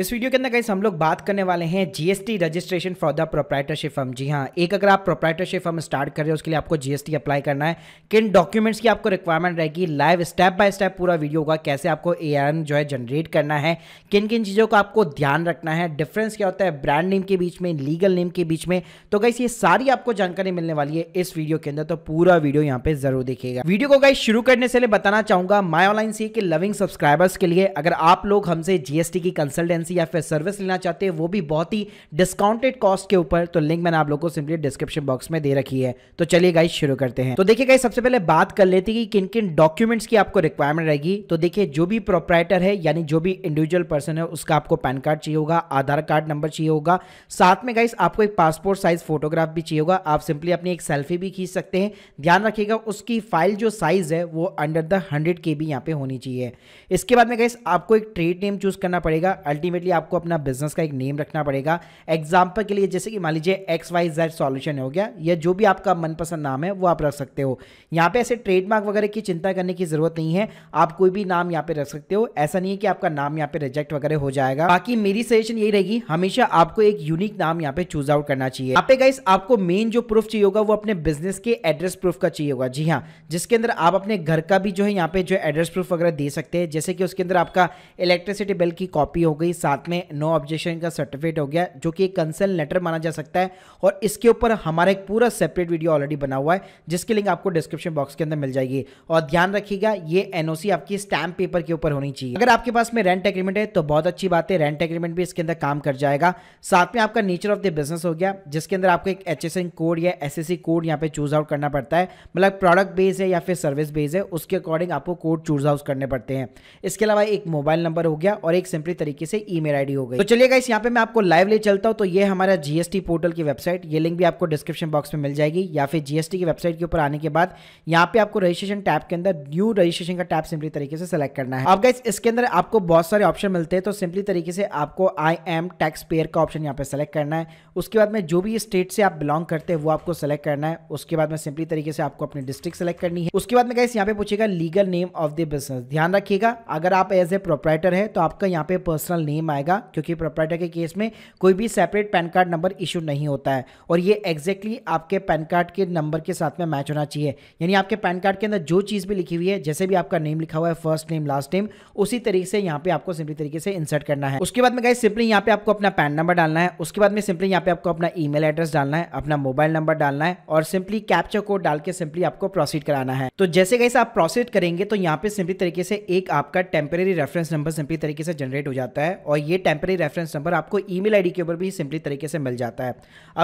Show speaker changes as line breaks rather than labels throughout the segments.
इस वीडियो के अंदर गाइस हम लोग बात करने वाले हैं GST registration for the proprietorship firm जी हाँ एक अगर आप प्रोप्राइटरशिप फर्म स्टार्ट कर रहे हो उसके लिए आपको जीएसटी अप्लाई करना है किन डॉक्यूमेंट्स की आपको रिक्वायरमेंट रहेगी लाइव स्टेप बाय स्टेप पूरा वीडियो होगा कैसे आपको ए जो है जनरेट करना है किन किन चीज़ों का आपको ध्यान रखना है डिफरेंस क्या होता है ब्रांड नेम के बीच में लीगल नेम के बीच में तो गाइस ये सारी आपको जानकारी मिलने वाली है इस वीडियो के अंदर तो पूरा वीडियो यहाँ पे जरूर देखिएगा वीडियो को गाइस शुरू करने से लिए बताना चाहूंगा माई ऑनलाइन सी के लविंग सब्सक्राइबर्स के लिए अगर आप लोग हमसे जीएसटी की कंसल्टेंस एजेंसी या फिर सर्विस लेना चाहते हैं वो भी बहुत ही डिस्काउंटेड कॉस्ट के ऊपर तो लिंक मैंने आप लोगों को सिंपली डिस्क्रिप्शन बॉक्स में दे रखी है तो चलिए गाइस शुरू करते हैं तो देखिए गाइस सबसे पहले बात कर लेते हैं कि किन किन डॉक्यूमेंट्स की आपको रिक्वायरमेंट रहेगी तो देखिए जो भी प्रोपराइटर है यानी जो भी इंडिविजुअल पर्सन है उसका आपको पैन कार्ड चाहिए होगा आधार कार्ड नंबर चाहिए होगा साथ में गाइस आपको एक पासपोर्ट साइज फोटोग्राफ भी चाहिए होगा आप सिंपली अपनी एक सेल्फी भी खींच सकते हैं ध्यान रखिएगा उसकी फाइल जो साइज है वो under the hundred K B यहाँ पे होनी चाहिए इसके बाद में गाइस आपको एक ट्रेड नेम चूज करना पड़ेगा अल्टीमेट अल्टीमेटली आपको अपना बिजनेस का एक नेम रखना पड़ेगा एग्जाम्पल के लिए जैसे कि मान लीजिए एक्स वाई जेड सॉल्यूशन हो गया या जो भी आपका मनपसंद नाम है वो आप रख सकते हो यहाँ पे ऐसे ट्रेडमार्क वगैरह की चिंता करने की जरूरत नहीं है आप कोई भी नाम यहाँ पे रख सकते हो ऐसा नहीं है कि आपका नाम यहाँ पे रिजेक्ट वगैरह हो जाएगा बाकी मेरी सजेशन यही रहेगी हमेशा आपको एक यूनिक नाम यहाँ पे चूज आउट करना चाहिए आप गाइस आपको मेन जो प्रूफ चाहिए होगा वो अपने बिजनेस के एड्रेस प्रूफ का चाहिए होगा जी हाँ जिसके अंदर आप अपने घर का भी जो है यहाँ पे जो एड्रेस प्रूफ वगैरह दे सकते हैं जैसे कि उसके अंदर आपका इलेक्ट्रिसिटी बिल की कॉपी हो गई साथ में नो ऑब्जेक्शन का सर्टिफिकेट हो गया जो कि एक कंसर्न लेटर माना जा सकता है और इसके ऊपर हमारा एक पूरा सेपरेट वीडियो ऑलरेडी बना हुआ है जिसकी लिंक आपको डिस्क्रिप्शन बॉक्स के अंदर मिल जाएगी और ध्यान रखिएगा ये एनओसी आपकी स्टैम्प पेपर के ऊपर होनी चाहिए अगर आपके पास में रेंट एग्रीमेंट है तो बहुत अच्छी बात है रेंट एग्रीमेंट भी इसके अंदर काम कर जाएगा साथ में आपका नेचर ऑफ द बिजनेस हो गया जिसके अंदर आपको एक एच कोड या एस कोड यहाँ पे चूज आउट करना पड़ता है मतलब प्रोडक्ट बेस है या फिर सर्विस बेस है उसके अकॉर्डिंग आपको कोड चूज आउट करने पड़ते हैं इसके अलावा एक मोबाइल नंबर हो गया और एक सिंपली तरीके से ईमेल आईडी हो गई तो चलिए गाइस यहाँ पे मैं आपको लाइव ले चलता हूँ तो ये हमारा जीएसटी पोर्टल की वेबसाइट ये लिंक भी आपको डिस्क्रिप्शन बॉक्स में मिल जाएगी या फिर जीएसटी की वेबसाइट के ऊपर आने के बाद यहाँ पे आपको रजिस्ट्रेशन टैब के अंदर न्यू रजिस्ट्रेशन का टैब सिंपली तरीके से सेलेक्ट करना है अब गाइस इसके अंदर आपको बहुत सारे ऑप्शन मिलते हैं तो सिंपली तरीके से आपको आई एम टैक्स पेयर का ऑप्शन यहाँ पे सेलेक्ट करना है उसके बाद में जो भी स्टेट से आप बिलोंग करते हैं वो आपको सेलेक्ट करना है उसके बाद में सिंपली तरीके से आपको अपनी डिस्ट्रिक्ट सेलेक्ट करनी है उसके बाद में गाइस यहाँ पे पूछेगा legal name of the business ध्यान रखिएगा अगर आप एज ए प्रोपराइटर है तो आपका यहाँ पे पर्सनल नेम नेम आएगा क्योंकि प्रोपराइटर के केस में कोई भी separate PAN card number issue नहीं होता है और ये एग्जैक्टली exactly आपके पैन कार्ड के नंबर के साथ में मैच होना चाहिए यानी आपके पैन कार्ड के अंदर जो चीज़ भी लिखी हुई है जैसे भी आपका नेम लिखा हुआ है फर्स्ट नेम लास्ट नेम उसी तरीके से यहाँ पे आपको सिंपली तरीके से इंसर्ट करना है उसके बाद में गाइस सिंपली यहाँ पे आपको अपना पैन नंबर डालना है उसके बाद में सिंपली यहाँ पे आपको अपना ई एड्रेस डालना है अपना मोबाइल नंबर डालना है और सिंपली कैप्चर कोड डाल के सिंपली आपको प्रोसीड कराना है तो जैसे गाइस आप प्रोसीड करेंगे तो यहाँ पे सिंपली तरीके से एक आपका टेम्परेरी रेफरेंस नंबर सिंपली तरीके से जनरेट हो जाता है और और ये टेम्प्रेरी रेफरेंस नंबर आपको ईमेल आईडी के ऊपर भी सिंपली तरीके से मिल जाता है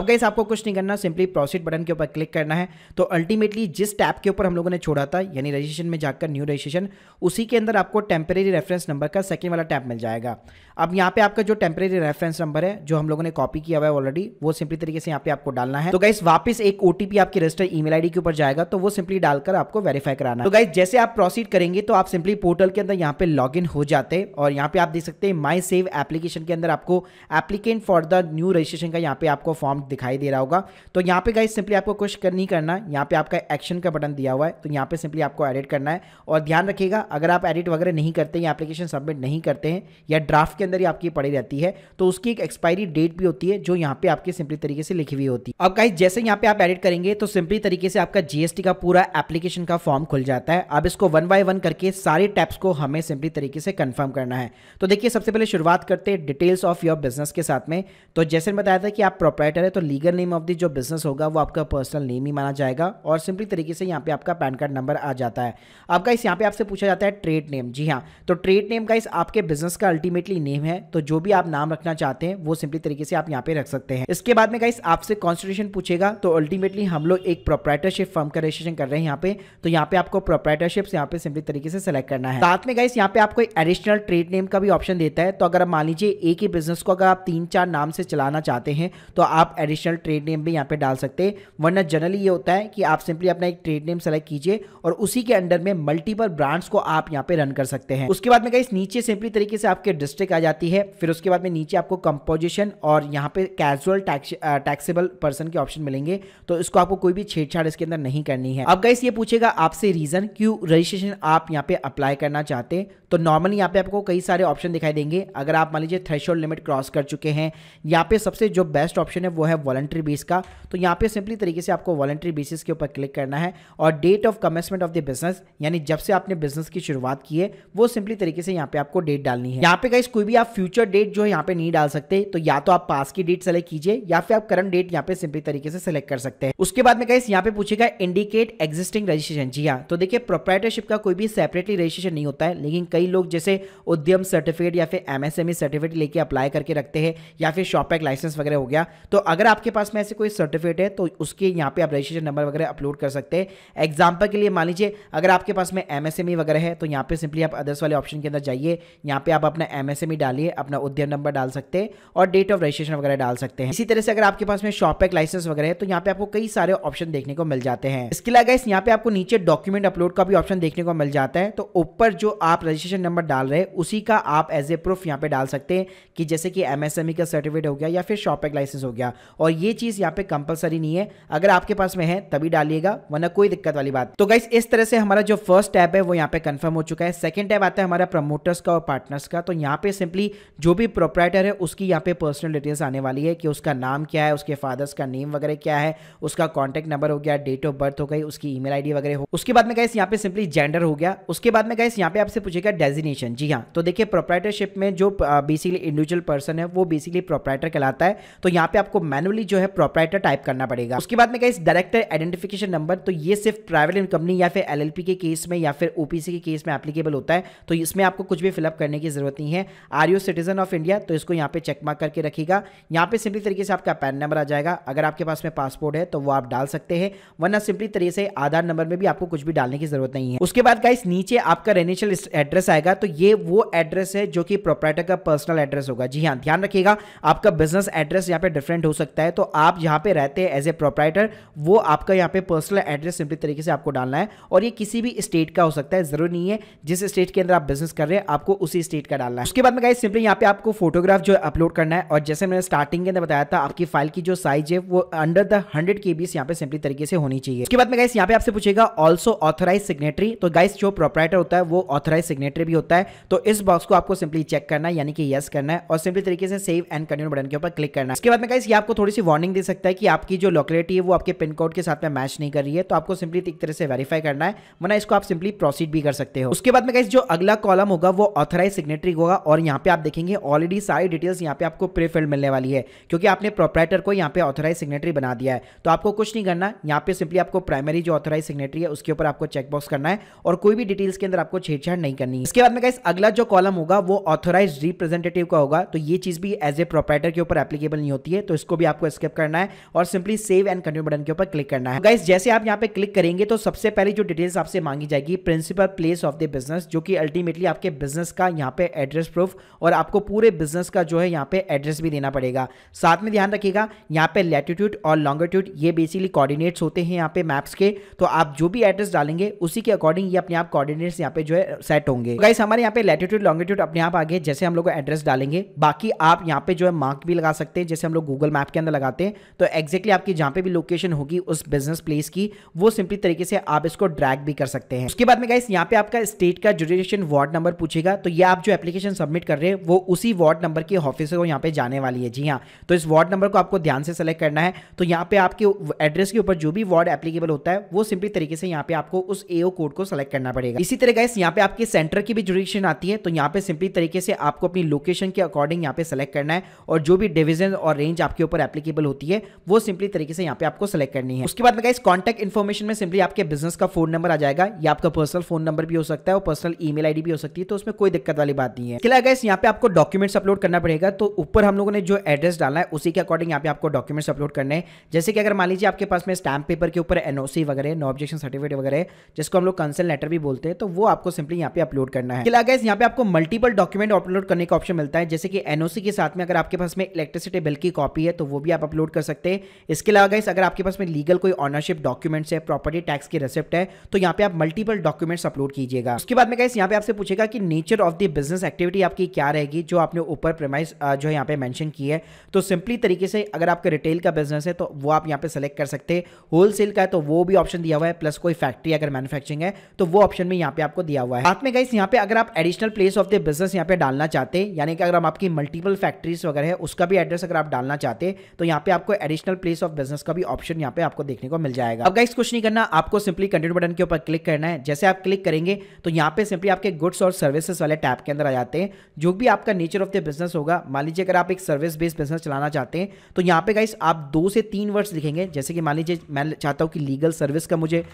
अब गाइस आपको कुछ नहीं करना सिंपली प्रोसीड बटन के ऊपर क्लिक करना है तो अल्टीमेटली जिस टैप के ऊपर हम लोगों ने छोड़ा था यानी रजिस्ट्रेशन में जाकर न्यू रजिस्ट्रेशन उसी के अंदर आपको टेम्प्रेरी रेफरेंस नंबर का सेकेंड वाला टैप मिल जाएगा अब यहाँ पे आपका जो टेम्प्रेरी रेफरेंस नंबर है जो हम लोगों ने कॉपी किया हुआ है ऑलरेडी वो सिंपली तरीके से यहाँ पे आपको डालना है तो गाइस वापस एक ओटीपी आपके रजिस्टर ई मेल के ऊपर जाएगा तो वो सिंपली डालकर आपको वेरीफाई कराना तो गाइस जैसे आप प्रोसीड करेंगे तो आप सिंपली पोर्टल के अंदर यहाँ पे लॉग हो जाते और यहाँ पे आप देख सकते हैं माई से सेव एप्लीकेशन के अंदर आपको applicant for the new registration का यहाँ पे आपको फॉर्म दिखाई दे रहा होगा तो यहाँ पे गाइज सिंपली आपको कुछ कर नहीं करना यहाँ पे आपका एक्शन का बटन दिया हुआ है तो यहाँ पे सिंपली आपको एडिट करना है और ध्यान रखिएगा अगर आप एडिट वगैरह नहीं करते या एप्लीकेशन सबमिट नहीं करते हैं या ड्राफ्ट के अंदर ही आपकी पड़ी रहती है तो उसकी एक एक्सपायरी डेट भी होती है जो यहाँ पे आपकी सिंपली तरीके से लिखी हुई होती है अब गाइज जैसे यहाँ पे आप एडिट करेंगे तो सिंपली तरीके से आपका जीएसटी का पूरा एप्लीकेशन का फॉर्म खुल जाता है अब इसको वन बाय वन करके सारे टैप्स को हमें सिंपली तरीके से कन्फर्म करना है तो देखिए सबसे पहले शुरुआत बात करते हैं डिटेल्स ऑफ योर बिजनेस के साथ में तो जैसे मैंने बताया था कि आप प्रोपराइटर है तो लीगल नेम ऑफ दी जो बिजनेस होगा वो आपका पर्सनल नेम ही माना जाएगा और सिंपली तरीके से यहाँ पे आपका पैन कार्ड नंबर आ जाता है आपका इस यहाँ पे आपसे पूछा जाता है ट्रेड नेम जी हाँ तो ट्रेड नेम का इस आपके बिजनेस का अल्टीमेटली नेम है तो जो भी आप नाम रखना चाहते हैं वो सिंपली तरीके से आप यहाँ पे रख सकते हैं इसके बाद में गाइस आपसे कॉन्स्टिट्यूशन पूछेगा तो अल्टीमेटली हम लोग एक प्रोपराइटरशिप फर्म का रजिस्ट्रेशन कर रहे हैं यहाँ पे तो यहाँ पे आपको प्रोपराइटरशिप यहाँ पे सिंपली तरीके से सेलेक्ट करना है साथ में गाइस यहाँ पे आपको एडिशनल ट्रेड नेम का भी ऑप्शन देता है तो अगर मान लीजिए एक ही बिजनेस को अगर आप तीन चार नाम से चलाना चाहते हैं तो आप एडिशनल ट्रेड नेम भी यहाँ पे डाल सकते हैं वरना जनरली ये होता है कि आप सिंपली अपना एक ट्रेड नेम सेलेक्ट कीजिए और उसी के अंडर में मल्टीपल ब्रांड्स को आप यहाँ पे रन कर सकते हैं उसके बाद में कहीं नीचे सिंपली तरीके से आपके डिस्ट्रिक्ट आ जाती है फिर उसके बाद में नीचे आपको कंपोजिशन और यहाँ पे कैजुअल टैक्सेबल पर्सन के ऑप्शन मिलेंगे तो इसको आपको कोई भी छेड़छाड़ इसके अंदर नहीं करनी है अब गाइस ये पूछेगा आपसे रीजन क्यों रजिस्ट्रेशन आप यहाँ पे अप्लाई करना चाहते तो नॉर्मली यहाँ पे आपको कई सारे ऑप्शन दिखाई देंगे अगर आप मान लीजिए थ्रेश लिमिट क्रॉस कर चुके हैं यहाँ पे सबसे जो बेस्ट ऑप्शन है वो है वॉलंट्री बेस का तो यहाँ पे सिंपली तरीके से आपको वॉलंट्री बेसिस के ऊपर क्लिक करना है और date of commencement of the business यानी जब से आपने बिजनेस की शुरुआत की है वो सिंपली तरीके से यहाँ पे आपको डेट डालनी है यहाँ पे गाइस कोई भी आप फ्यूचर डेट जो है यहाँ पे नहीं डाल सकते तो या तो आप पास की डेट सेलेक्ट कीजिए या फिर आप करंट डेट यहाँ पे सिंपली तरीके से सिलेक्ट कर सकते हैं उसके बाद में गाइस यहाँ पे पूछेगा इंडिकेट एग्जिस्टिंग रजिस्ट्रेशन जी हाँ तो देखिए प्रोप्राइटरशिप का कोई भी सेपरेटली रजिस्ट्रेशन नहीं होता है लेकिन कई लोग जैसे उद्यम सर्टिफिकेट या फिर एम एमएसएमई सर्टिफिकेट लेके अप्लाई करके रखते हैं या फिर शॉप पैक लाइसेंस वगैरह हो गया तो अगर आपके पास में ऐसे कोई सर्टिफिकेट है तो उसके यहाँ पे आप रजिस्ट्रेशन नंबर वगैरह अपलोड कर सकते हैं एग्जाम्पल के लिए मान लीजिए अगर आपके पास में एमएसएमई e वगैरह है तो यहाँ पे सिंपली आप अदर्स वाले ऑप्शन के अंदर जाइए यहाँ पे आप अपना एमएसएमई e डालिए अपना उद्यम नंबर डाल सकते हैं और डेट ऑफ रजिस्ट्रेशन वगैरह डाल सकते हैं इसी तरह से अगर आपके पास में शॉप पैक लाइसेंस वगैरह है तो यहाँ पे आपको कई सारे ऑप्शन देखने को मिल जाते हैं इसके अलावा इस यहाँ पे आपको नीचे डॉक्यूमेंट अपलोड का भी ऑप्शन देखने को मिल जाता है तो ऊपर जो आप रजिस्ट्रेशन नंबर डाल रहे हैं उसी का आप एज ए प्रूफ यहाँ यहाँ पे डाल सकते हैं कि जैसे कि एमएसएमई e का सर्टिफिकेट हो गया या फिर शॉपिंग लाइसेंस हो गया और ये चीज़ यहाँ पे कंपलसरी नहीं है अगर आपके पास में है तभी डालिएगा वरना कोई दिक्कत वाली बात तो गाइस इस तरह से हमारा जो फर्स्ट टैब है वो यहाँ पे कंफर्म हो चुका है सेकंड टैब आता है हमारा प्रमोटर्स का और पार्टनर्स का तो यहाँ पे सिंपली जो भी प्रोपराइटर है उसकी यहाँ पे पर्सनल डिटेल्स आने वाली है कि उसका नाम क्या है उसके फादर्स का नेम वगैरह क्या है उसका कॉन्टेक्ट नंबर हो गया डेट ऑफ बर्थ हो गई उसकी ईमेल आईडी वगैरह हो उसके बाद में गाइस यहाँ पे सिंपली जेंडर हो गया उसके बाद में गाइस यहाँ पे आपसे पूछेगा डेजिनेशन जी हाँ तो देखिए प्रोपराइटरशिप में जो बेसिकली इंडिविजुअल पर्सन है वो बेसिकली प्रोपराइटर कहलाता है तो यहाँ पे आपको मैनुअली जो है प्रोपराइटर टाइप करना पड़ेगा उसके बाद में कहीं डायरेक्टर आइडेंटिफिकेशन नंबर तो ये सिर्फ प्राइवेट कंपनी या फिर एल के केस में या फिर ओपीसी के केस में एप्लीकेबल होता है तो इसमें आपको कुछ भी फिलअप करने की जरूरत नहीं है are you citizen of India तो इसको यहाँ पे चेक मार्क करके रखेगा यहाँ पे सिंपली तरीके से आपका पैन नंबर आ जाएगा अगर आपके पास में पासपोर्ट है तो वो आप डाल सकते हैं वरना सिंपली तरीके से आधार नंबर में भी आपको कुछ भी डालने की जरूरत नहीं है उसके बाद गाइस नीचे आपका रेनेशियल एड्रेस आएगा तो ये वो एड्रेस है जो कि प्रोपराइटर राइटर का पर्सनल एड्रेस होगा जी हाँ ध्यान रखिएगा आपका बिजनेस एड्रेस यहाँ पे डिफरेंट हो सकता है तो आप यहाँ पे रहते हैं एज ए प्रोपराइटर वो आपका यहाँ पे पर्सनल एड्रेस सिंपली तरीके से आपको डालना है और ये किसी भी स्टेट का हो सकता है जरूरी नहीं है जिस स्टेट के अंदर आप बिजनेस कर रहे हैं आपको उसी स्टेट का डालना है उसके बाद में गाइज सिंपली यहाँ पे आपको फोटोग्राफ जो अपलोड करना है और जैसे मैंने स्टार्टिंग के अंदर बताया था आपकी फाइल की जो साइज है वो अंडर द हंड्रेड के बीस यहाँ पे सिंपली तरीके से होनी चाहिए उसके बाद में गाइस यहाँ पे आपसे पूछेगा ऑल्सो ऑथराइज सिग्नेटरी तो गाइस जो प्रोपराइटर होता है वो ऑथराइज सिग्नेटरी भी होता है तो इस बॉक्स को आपको सिंपली चेक करना है करना है यानी कि यस करना है और सिंपली तरीके से सेव एंड कंटिन्यू बटन के ऊपर क्लिक करना है इसके बाद में गाइस आपको थोड़ी सी वार्निंग दे सकता है कि आपकी जो लोकलिटी है वो आपके पिन कोड के साथ में मैच नहीं कर रही है तो आपको सिंपली एक तरह से वेरीफाई करना है मना इसको आप सिंपली प्रोसीड भी कर सकते हो उसके बाद में गाइस जो अगला कॉलम होगा वो ऑथराइज सिग्नेटरी होगा और यहाँ पे आप देखेंगे ऑलरेडी सारी डिटेल्स यहाँ पे आपको प्रीफिल्ड मिलने वाली है क्योंकि आपने प्रोपराइटर को यहाँ पे ऑथराइज सिग्नेटरी बना दिया है तो आपको कुछ नहीं करना यहाँ पे सिंपली आपको प्राइमरी जो ऑथराइज सिग्नेटरी है उसके ऊपर आपको चेकबॉक्स करना है और कोई भी डिटेल्स के अंदर आपको छेड़छाड़ नहीं करनी इसके बाद में गाइस अगला जो कॉलम होगा वो ऑथोराइज रिप्रेजेंटेटिव का होगा तो ये चीज़ भी एज ए प्रोपराइटर के ऊपर एप्लीकेबल नहीं होती है तो इसको भी आपको स्किप करना है और simply save and continue button के ऊपर क्लिक करना है गाइस जैसे आप यहाँ पे क्लिक करेंगे तो सबसे पहले जो डिटेल्स आपसे मांगी जाएगी principal place of the business जो कि अल्टीमेटली आपके बिजनेस का यहाँ पे एड्रेस प्रूफ और आपको पूरे बिजनेस का जो है यहाँ पे एड्रेस भी देना पड़ेगा साथ में ध्यान रखिएगा यहाँ पे लेटिट्यूड और लॉन्गिट्यूड ये बेसिकली कॉर्डिनेट्स होते हैं यहाँ पे मैप्स के तो आप जो भी एड्रेस डालेंगे उसी के अकॉर्डिंग ये अपने आप कोऑर्डिनेट्स यहाँ पे जो है सेट होंगे गाइस हमारे यहाँ पे लेटिट्यूड लॉन्गिट्यूड अपने आप आगे जैसे से हम लोग एड्रेस डालेंगे बाकी आप यहाँ पे जो है मार्क भी लगा सकते हैं जैसे हम लोग गूगल मैप के अंदर लगाते हैं तो exactly आपकी जहाँ पे भी लोकेशन होगी उस बिजनेस प्लेस की वो सिंपली तरीके से आप इसको ड्रैग भी कर सकते हैं उसके बाद में गाइस यहाँ पे आपका स्टेट का जुडिशन वार्ड नंबर पूछेगा तो ये आप जो एप्लीकेशन सबमिट कर रहे हैं वो उसी वार्ड नंबर के ऑफिस को यहाँ पे जाने वाली है जी हाँ तो इस वार्ड नंबर को आपको ध्यान से सेलेक्ट करना है तो यहाँ पे आपके एड्रेस के ऊपर जो भी वार्ड एप्लीकेबल होता है वो सिंपली तरीके से यहाँ पे आपको उस एओ कोड को सेलेक्ट करना पड़ेगा इसी तरह गाइस यहाँ पे आपके सेंटर की भी जुडिशन आती है तो यहाँ पे सिंपली तरीके से आप आपको अपनी लोकेशन के अकॉर्डिंग यहाँ पे सेलेक्ट करना है और जो भी डिविजन और रेंज आपके ऊपर एप्लीकेबल होती है वो सिंपली तरीके से यहाँ पे आपको सेलेक्ट करनी है उसके बाद में इस कॉन्टैक्ट इन्फॉर्मेशन में सिंपली आपके बिजनेस का फोन नंबर आ जाएगा या आपका पर्सनल फोन नंबर भी हो सकता है और पर्सनल ई मेल भी हो सकती है तो उसमें कोई दिक्कत वाली बात नहीं है क्या गाइस यहाँ पे आपको डॉक्यूमेंट्स अपलोड करना पड़ेगा तो ऊपर हम लोगों ने जो एड्रेस डालना है उसी के अकॉर्डिंग यहाँ पे आपको डॉक्यूमेंट्स अपलोड करने हैं जैसे कि अगर मान लीजिए आपके पास में स्टैम्प पेपर के ऊपर एनओसी वगैरह नो ऑब्जेक्शन सर्टिफिकेट वगैरह जिसको हम लोग कंसल लेटर भी बोलते हैं तो वो आपको सिंपली यहाँ पे अपलोड करना है किला गाइस यहाँ पे आपको मल्टीपल डॉक्यूमेंट अपलोड अपलोड करने का ऑप्शन मिलता है जैसे कि एनओसी के साथ में अगर आपके पास में इलेक्ट्रिसिटी बिल की कॉपी है तो वो भी आप अपलोड कर सकते हैं इसके अलावा इस अगर आपके पास में लीगल कोई ऑनरशिप डॉक्यूमेंट्स है प्रॉपर्टी टैक्स की रिसिप्ट है तो यहाँ पे आप मल्टीपल डॉक्यूमेंट्स अपलोड कीजिएगा उसके बाद में गाइस यहाँ पे आपसे पूछेगा कि nature of the business activity आपकी क्या रहेगी जो आपने ऊपर प्रेमाइस जो यहाँ पे मैंशन की है तो सिंपली तरीके से अगर आपका रिटेल का बिजनेस है तो वो आप यहाँ पे सेलेक्ट कर सकते हैं होलसेल का है तो वो भी ऑप्शन दिया हुआ है प्लस कोई फैक्ट्री अगर मैन्युफैक्चरिंग है तो वो ऑप्शन में यहाँ पे आपको दिया हुआ है साथ में गाइस यहाँ पे अगर आप additional place of the business यहाँ पे डालना डालना चाहते यानी कि अगर हम आपकी मल्टीपल फैक्ट्रीज वगैरह है उसका भी एड्रेस अगर आप डालना चाहते तो यहाँ पे आपको एडिशनल प्लेस ऑफ बिजनेस का भी ऑप्शन यहाँ पे आपको देखने को मिल जाएगा अब गाइस कुछ नहीं करना आपको सिंपली कंटिन्यू बटन के ऊपर क्लिक करना है जैसे आप क्लिक करेंगे तो यहाँ पे सिंपली आपके गुड्स और सर्विसेस वाले टैप के अंदर आ जाते हैं जो भी आपका नेचर ऑफ द बिजनेस होगा मान लीजिए अगर आप एक सर्विस बेस्ड बिजनेस चलाना चाहते हैं तो यहाँ पे गाइस आप दो से तीन वर्ड्स लिखेंगे जैसे कि मान लीजिए मैं चाहता हूँ कि लीगल सर्विस का मुझे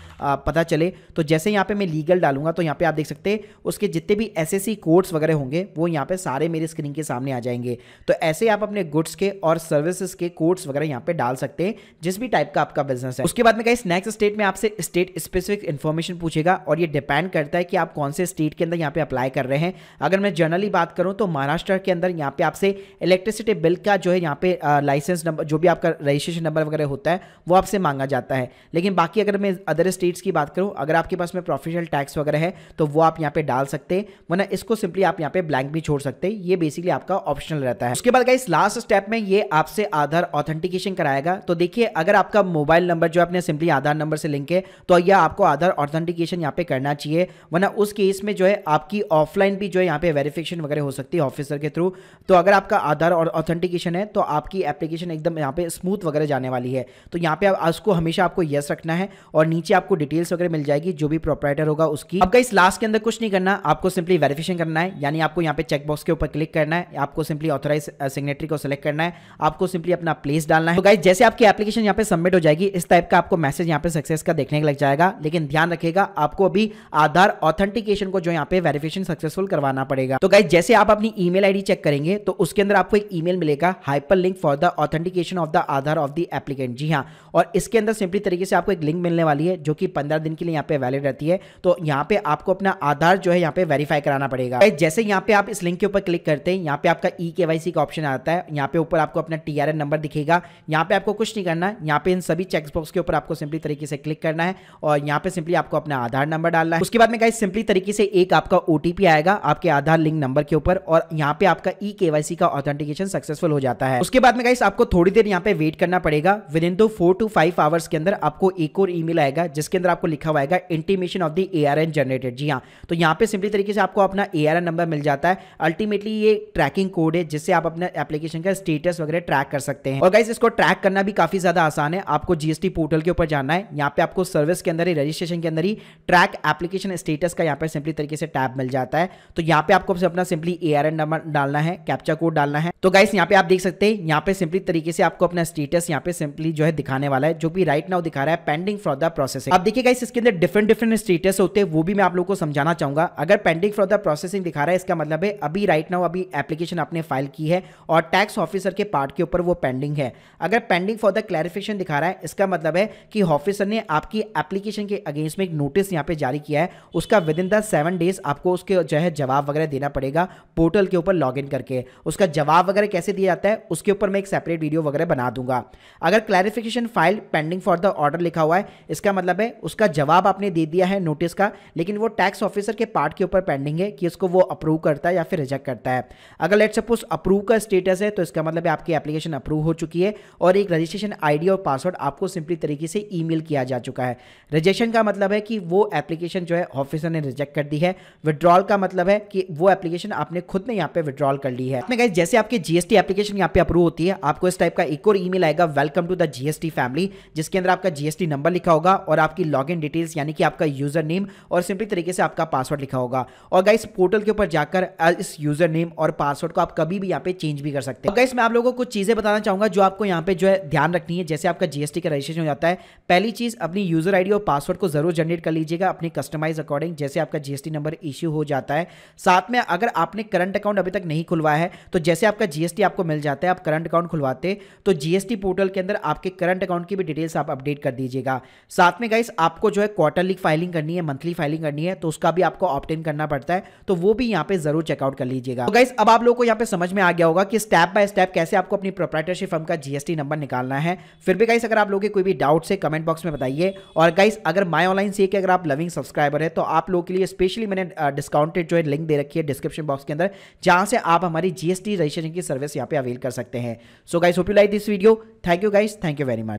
पता चले तो जैसे यहाँ पे मैं लीगल डालूंगा तो यहाँ पे आप देख सकते हैं उसके जितने भी एस कोर्स वगैरह होंगे वो यहाँ यहाँ पे सारे मेरे स्क्रीन के सामने आ जाएंगे तो ऐसे आप अपने गुड्स के और सर्विसेज के कोड्स वगैरह यहाँ पे डाल सकते हैं जिस भी टाइप का आपका बिजनेस है उसके बाद में कहीं नेक्स्ट स्टेट में आपसे स्टेट स्पेसिफिक इन्फॉर्मेशन पूछेगा और ये डिपेंड करता है कि आप कौन से स्टेट के अंदर यहाँ पे अप्लाई कर रहे हैं अगर मैं जनरली बात करूँ तो महाराष्ट्र के अंदर यहाँ पे आपसे इलेक्ट्रिसिटी बिल का जो है यहाँ पे लाइसेंस नंबर जो भी आपका रजिस्ट्रेशन नंबर वगैरह होता है वो आपसे मांगा जाता है लेकिन बाकी अगर मैं अदर स्टेट्स की बात करूँ अगर आपके पास में प्रोफेशनल टैक्स वगैरह है तो वो आप यहाँ पे डाल सकते हैं वरना इसको सिंपली आप यहाँ पे ब्लैंक भी छोड़ छोड़ सकते ये बेसिकली आपका ऑप्शनल रहता है उसके बाद गाइस लास्ट स्टेप में ये आपसे आधार ऑथेंटिकेशन कराएगा तो देखिए अगर आपका मोबाइल नंबर जो आपने सिंपली आधार नंबर से लिंक है तो यह आपको आधार ऑथेंटिकेशन यहाँ पे करना चाहिए वरना उस केस में जो है आपकी ऑफलाइन भी जो है यहाँ पे वेरिफिकेशन वगैरह हो सकती है ऑफिसर के थ्रू तो अगर आपका आधार और ऑथेंटिकेशन है तो आपकी एप्लीकेशन एकदम यहाँ पे स्मूथ वगैरह जाने वाली है तो यहाँ पे आप उसको हमेशा आपको यस रखना है और नीचे आपको डिटेल्स वगैरह मिल जाएगी जो भी प्रोपराइटर होगा उसकी आपका इस लास्ट के अंदर कुछ नहीं करना आपको सिंपली वेरिफिकेशन करना है यानी आपको यहाँ पे चेक चेकबॉक्स के ऊपर क्लिक करना है आपको सिंपली ऑथोराइज सिग्नेटरी को सिलेक्ट करना है आपको सिंपली अपना प्लेस डालना है तो गाइज जैसे आपकी एप्लीकेशन यहाँ पे सबमिट हो जाएगी इस टाइप का आपको मैसेज यहाँ पे सक्सेस का देखने लग जाएगा लेकिन ध्यान रखेगा आपको अभी आधार ऑथेंटिकेशन को जो यहाँ पे वेरिफिकेशन सक्सेसफुल करवाना पड़ेगा तो गाइज जैसे आप अपनी ई मेल चेक करेंगे तो उसके अंदर आपको एक ई मिलेगा hyperlink for the authentication of the Aadhaar of the applicant जी हाँ और इसके अंदर सिंपली तरीके से आपको एक लिंक मिलने वाली है जो कि पंद्रह दिन के लिए यहाँ पे वैलिड रहती है तो यहाँ पे आपको अपना आधार जो है यहाँ पे वेरीफाई कराना पड़ेगा जैसे यहाँ पे आप इस लिंक लिंक के ऊपर क्लिक करते हैं यहाँ पे आपका ई के वाई सी का ऑप्शन आता है यहाँ पे ऊपर आपको अपना टी आर एन नंबर दिखेगा यहाँ पे आपको कुछ नहीं करना है यहाँ पे इन सभी चेकबॉक्स के ऊपर आपको सिंपली तरीके से क्लिक करना है और यहाँ पे सिंपली आपको अपना आधार नंबर डालना है उसके बाद में गाइस सिंपली तरीके से एक आपका ओ आएगा आपके आधार लिंक नंबर के ऊपर और यहाँ पे आपका ई e के का ऑथेंटिकेशन सक्सेसफुल हो जाता है उसके बाद में गाइस आपको थोड़ी देर यहाँ पे वेट करना पड़ेगा विद इन दो फोर टू फाइव आवर्स के अंदर आपको एक और ईमेल आएगा जिसके अंदर आपको लिखा हुआ आएगा intimation of the A generated जी हाँ तो यहाँ पे सिंपली तरीके से आपको अपना ए नंबर मिल जाता है अल्टीमेटली ये ट्रैकिंग कोड है जिससे आप अपने एप्लीकेशन का स्टेटस वगैरह ट्रैक कर सकते हैं और गाइज इसको ट्रैक करना भी काफी ज्यादा आसान है आपको जीएसटी पोर्टल के ऊपर जाना है यहाँ पे आपको सर्विस के अंदर ही रजिस्ट्रेशन के अंदर ही ट्रैक एप्लीकेशन स्टेटस का यहाँ पे सिंपली तरीके से टैब मिल जाता है तो यहाँ पे आपको अपना सिंपली ए नंबर डालना है कैप्चा कोड डालना है तो गाइस यहाँ पे आप देख सकते हैं यहाँ पे सिंपली तरीके से आपको अपना स्टेटस यहाँ पे सिंपली जो है दिखाने वाला है जो भी राइट नाउ दिखा रहा है पेंडिंग फॉर द प्रोसेसिंग आप देखिए गाइस इसके अंदर डिफरेंट डिफरेंट स्टेटस होते हैं वो भी मैं आप लोगों को समझाना चाहूंगा अगर पेंडिंग फॉर द प्रोसेसिंग दिखा रहा है इसका मतलब है अभी राइट नाउ अभी एप्लीकेशन आपने फाइल की है और टैक्स ऑफिसर के पार्ट के ऊपर वो पेंडिंग है अगर पेंडिंग फॉर द क्लैरिफिकेशन दिखा रहा है इसका मतलब है कि ऑफिसर ने आपकी एप्लीकेशन के अगेंस्ट में एक नोटिस यहाँ पे जारी किया है उसका within the seven days आपको उसके जो है जवाब वगैरह देना पड़ेगा पोर्टल के ऊपर लॉग इन करके उसका जवाब वगैरह कैसे दिया जाता है उसके ऊपर मैं एक सेपरेट वीडियो वगैरह बना दूंगा अगर clarification file pending for the order लिखा हुआ है इसका मतलब है उसका जवाब आपने दे दिया है नोटिस का लेकिन वो टैक्स ऑफिसर के पार्ट के ऊपर पेंडिंग है कि उसको वो अप्रूव करता है या फिर फिर रिजेक्ट करता है अगर लेट सपोज अप्रूव का स्टेटस है तो इसका मतलब है आपकी एप्लीकेशन अप्रूव हो चुकी है और एक रजिस्ट्रेशन आईडी और पासवर्ड आपको सिंपली तरीके से ईमेल किया जा चुका है रिजेक्शन का मतलब है कि वो एप्लीकेशन जो है ऑफिसर ने रिजेक्ट कर दी है विड्रॉल का मतलब है कि वो एप्लीकेशन आपने खुद ने यहाँ पे विड्रॉल कर ली है जैसे आपकी जीएसटी एप्लीकेशन यहाँ पे अप्रूव होती है आपको इस टाइप का एक और ईमेल आएगा welcome to the GST family जिसके अंदर आपका जीएसटी नंबर लिखा होगा और आपकी लॉगिन डिटेल्स यानी कि आपका यूजर नेम और सिंपली तरीके से आपका पासवर्ड लिखा होगा और गाइस पोर्टल के ऊपर जाकर इस यूजर नेम और पासवर्ड को आप कभी भी यहाँ पे चेंज भी कर सकते हैं गाइस तो मैं आप लोगों को कुछ चीजें बताना चाहूंगा जो आपको यहाँ पे जो है ध्यान रखनी है जैसे आपका जीएसटी का रजिस्ट्रेशन हो जाता है पहली चीज अपनी यूजर आईडी और पासवर्ड को जरूर जनरेट कर लीजिएगा अपने कस्टमाइज अकॉर्डिंग जैसे आपका जीएसटी नंबर इश्यू हो जाता है साथ में अगर आपने करंट अकाउंट अभी तक नहीं खुलवाया है तो जैसे आपका जीएसटी आपको मिल जाता है आप करंट अकाउंट खुलवाते तो जीएसटी पोर्टल के अंदर आपके करंट अकाउंट की भी डिटेल्स आप अपडेट कर दीजिएगा साथ में गाइस आपको जो है क्वार्टरली फाइलिंग करनी है मंथली फाइलिंग करनी है तो उसका भी आपको ऑप्टेन करना पड़ता है तो वो भी यहाँ पे जरूर चेकआउट आउट कर लीजिएगा तो गाइस अब आप लोगों को यहाँ पे समझ में आ गया होगा कि स्टेप बाय स्टेप कैसे आपको अपनी प्रोप्राइटरशिप फर्म का जीएसटी नंबर निकालना है फिर भी गाइस अगर आप लोगों के कोई भी डाउट से कमेंट बॉक्स में बताइए और गाइस अगर माई ऑनलाइन सी के अगर आप लविंग सब्सक्राइबर है तो आप लोगों के लिए स्पेशली मैंने डिस्काउंटेड जो है लिंक दे रखी है डिस्क्रिप्शन बॉक्स के अंदर जहां से आप हमारी जीएसटी रजिस्ट्रेशन की सर्विस यहाँ पे अवेल कर सकते हैं so guys hope you like this video thank you guys thank you very much